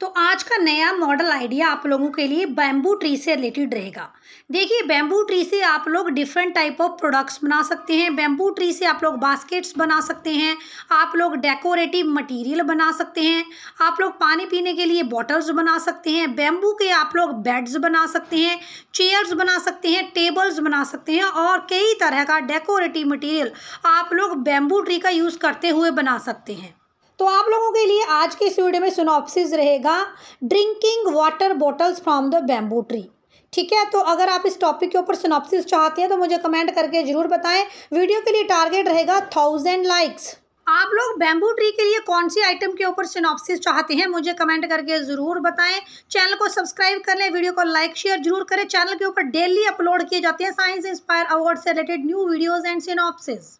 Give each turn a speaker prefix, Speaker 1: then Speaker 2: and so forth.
Speaker 1: तो आज का नया मॉडल आइडिया आप लोगों के लिए बैम्बू ट्री से रिलेटेड रहेगा देखिए बैम्बू ट्री से आप लोग डिफरेंट टाइप ऑफ प्रोडक्ट्स बना सकते हैं बैम्बू ट्री से आप लोग बास्केट्स बना सकते हैं आप लोग डेकोरेटिव मटेरियल बना सकते हैं आप लोग पानी पीने के लिए बॉटल्स बना सकते हैं बैम्बू के आप लोग बेड्स बना सकते हैं चेयर्स बना सकते हैं टेबल्स बना सकते हैं और कई तरह का डेकोरेटिव मटीरियल आप लोग बैम्बू ट्री का यूज़ करते हुए बना सकते हैं तो आप लोगों के लिए आज के इस वीडियो में सुनॉपसिस रहेगा drinking water bottles from the bamboo tree ठीक है तो अगर आप इस टॉपिक के ऊपर सुनॉपसिस चाहते हैं तो मुझे कमेंट करके ज़रूर बताएं वीडियो के लिए टारगेट रहेगा थाउजेंड लाइक्स आप लोग बैम्बू ट्री के लिए कौन सी आइटम के ऊपर सिनॉप्सिस चाहते हैं मुझे कमेंट करके ज़रूर बताएं चैनल को सब्सक्राइब कर लें वीडियो को लाइक शेयर जरूर करें चैनल के ऊपर डेली अपलोड किए जाते हैं साइंस इंस्पायर अवार्ड से related new videos and synopsis